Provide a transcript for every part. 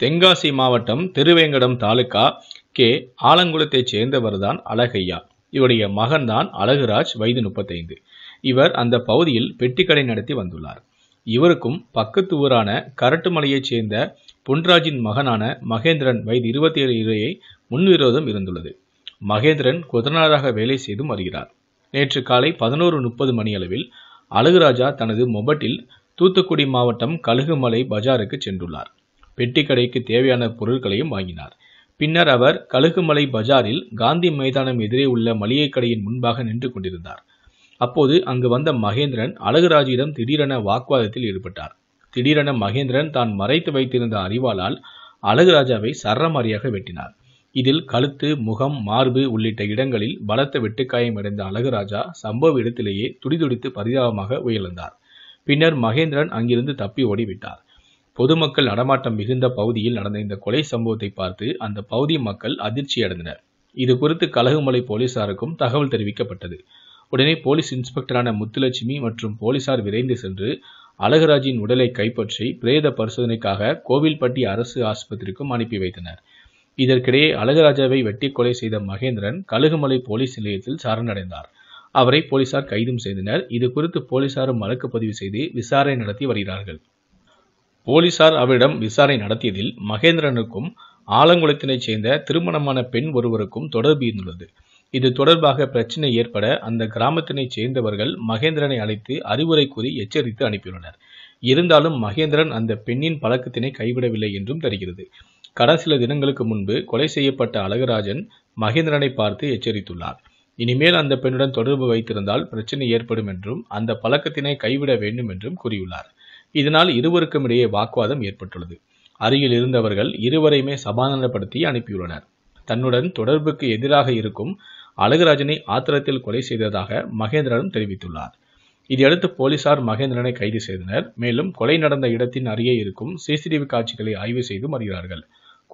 தெங்காசி மாவட்டம் திருவேங்கடம் தாலுக்கா கே ஆலங்குளத்தைச் சேர்ந்தவர் தான் அழகையா இவருடைய மகன்தான் அழகுராஜ் வயது முப்பத்தைந்து இவர் அந்த பகுதியில் பெட்டிக்கடை நடத்தி வந்துள்ளார் இவருக்கும் பக்கத்து ஊரான கரட்டுமலையைச் சேர்ந்த பொன்ராஜின் மகனான மகேந்திரன் வயது இருபத்தி ஏழு இடையே முன்விரோதம் இருந்துள்ளது மகேந்திரன் கொத்தனாராக வேலை செய்தும் வருகிறார் நேற்று காலை பதினோரு முப்பது மணியளவில் அழகுராஜா தனது மொபட்டில் தூத்துக்குடி மாவட்டம் கழுகுமலை பஜாருக்கு சென்றுள்ளார் கடைக்கு தேவையான பொருட்களையும் வாங்கினார் பின்னர் அவர் கழுகுமலை பஜாரில் காந்தி மைதானம் எதிரே உள்ள மளிகை கடையின் முன்பாக நின்று கொண்டிருந்தார் அப்போது அங்கு வந்த மகேந்திரன் அழகுராஜியிடம் திடீரென வாக்குவாதத்தில் ஈடுபட்டார் திடீரென மகேந்திரன் தான் மறைத்து வைத்திருந்த அறிவாளால் அழகுராஜாவை சரமாரியாக வெட்டினார் இதில் கழுத்து முகம் மார்பு உள்ளிட்ட இடங்களில் பலத்த வெட்டுக்காயம் அடைந்த அழகுராஜா சம்பவ இடத்திலேயே துடிதுடித்து பரிதாபமாக உயிரிழந்தார் பின்னர் மகேந்திரன் அங்கிருந்து தப்பி ஓடிவிட்டார் பொதுமக்கள் நடமாட்டம் மிகுந்த பகுதியில் நடந்த இந்த கொலை சம்பவத்தை பார்த்து அந்த பகுதி மக்கள் அதிர்ச்சி அடைந்தனர் இது குறித்து கலகுமலை போலீசாருக்கும் தகவல் தெரிவிக்கப்பட்டது உடனே போலீஸ் இன்ஸ்பெக்டரான முத்துலட்சுமி மற்றும் போலீசார் விரைந்து சென்று அழகராஜின் உடலை கைப்பற்றி பிரேத பரிசோதனைக்காக கோவில்பட்டி அரசு ஆஸ்பத்திரிக்கும் அனுப்பி வைத்தனர் இதற்கிடையே அழகராஜாவை வெட்டி கொலை செய்த மகேந்திரன் கழுகுமலை போலீஸ் நிலையத்தில் சரணடைந்தார் அவரை போலீசார் கைதும் செய்தனர் இது குறித்து போலீசாரும் வழக்கு பதிவு செய்து விசாரணை நடத்தி வருகிறார்கள் போலீசார் அவரிடம் விசாரணை நடத்தியதில் மகேந்திரனுக்கும் ஆலங்குளத்தினைச் சேர்ந்த திருமணமான பெண் ஒருவருக்கும் தொடர்பு இருந்துள்ளது இது தொடர்பாக பிரச்சனை ஏற்பட அந்த கிராமத்தினைச் சேர்ந்தவர்கள் மகேந்திரனை அழைத்து அறிவுரை கூறி எச்சரித்து அனுப்பியுள்ளனர் இருந்தாலும் மகேந்திரன் அந்த பெண்ணின் பழக்கத்தினை கைவிடவில்லை என்றும் தெரிகிறது கடந்த சில தினங்களுக்கு முன்பு கொலை செய்யப்பட்ட அழகராஜன் மகேந்திரனை பார்த்து எச்சரித்துள்ளார் இனிமேல் அந்த பெண்ணுடன் தொடர்பு வைத்திருந்தால் பிரச்சனை ஏற்படும் என்றும் அந்த பழக்கத்தினை கைவிட வேண்டும் என்றும் கூறியுள்ளார் இதனால் இருவருக்கும் இடையே வாக்குவாதம் ஏற்பட்டுள்ளது அருகில் இருந்தவர்கள் இருவரையுமே சமாதானப்படுத்தி அனுப்பியுள்ளனர் தன்னுடன் தொடர்புக்கு எதிராக இருக்கும் அழகுராஜனை ஆத்திரத்தில் கொலை செய்ததாக மகேந்திரனும் தெரிவித்துள்ளார் இதையடுத்து போலீசார் மகேந்திரனை கைது செய்தனர் மேலும் கொலை நடந்த இடத்தின் அருகே இருக்கும் சிசிடிவி காட்சிகளை ஆய்வு செய்து வருகிறார்கள்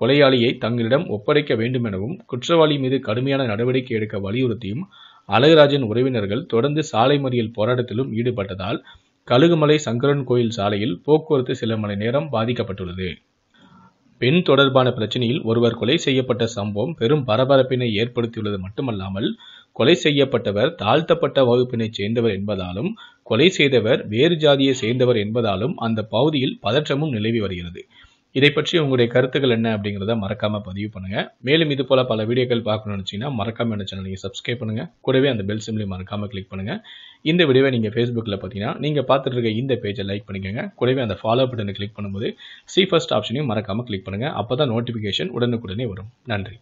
கொலையாளியை தங்களிடம் ஒப்படைக்க வேண்டும் எனவும் குற்றவாளி மீது கடுமையான நடவடிக்கை எடுக்க வலியுறுத்தியும் அழகுராஜன் உறவினர்கள் தொடர்ந்து சாலை மறியல் போராட்டத்திலும் ஈடுபட்டதால் கழுகுமலை சங்கரன் கோயில் சாலையில் போக்குவரத்து சில மணி நேரம் பாதிக்கப்பட்டுள்ளது பெண் தொடர்பான பிரச்சனையில் ஒருவர் கொலை செய்யப்பட்ட சம்பவம் பெரும் பரபரப்பினை ஏற்படுத்தியுள்ளது மட்டுமல்லாமல் கொலை செய்யப்பட்டவர் தாழ்த்தப்பட்ட வகுப்பினைச் சேர்ந்தவர் என்பதாலும் கொலை செய்தவர் வேறு ஜாதியை சேர்ந்தவர் என்பதாலும் அந்த பகுதியில் பதற்றமும் நிலவி வருகிறது இதை பற்றி உங்களுடைய கருத்துக்கள் என்ன அப்படிங்கிறத மறக்காமல் பதிவு பண்ணுங்கள் மேலும் இது போல பல வீடியோக்கள் பார்க்கணும்னு நினச்சிங்கன்னா மறக்காமல் என்ன சேனல் நீங்கள் சப்ஸ்கிரைப் பண்ணுங்க கூடவே அந்த பெல் சிம்லையும் மறக்காமல் கிளிக் பண்ணுங்கள் இந்த வீடியோவை நீங்கள் ஃபேஸ்புக்கில் பார்த்தீங்கன்னா நீங்கள் பார்த்துட்டு இருக்க இந்த பேஜை லைக் பண்ணிக்கோங்க கூடவே அந்த ஃபாலோ பட்டனை கிளிக் பண்ணும்போது சி ஃபஸ்ட் ஆப்ஷனையும் மறக்காமல் கிளிக் பண்ணுங்கள் அப்போ தான் நோட்டிஃபிகேஷன் உடனுக்குடனே வரும் நன்றி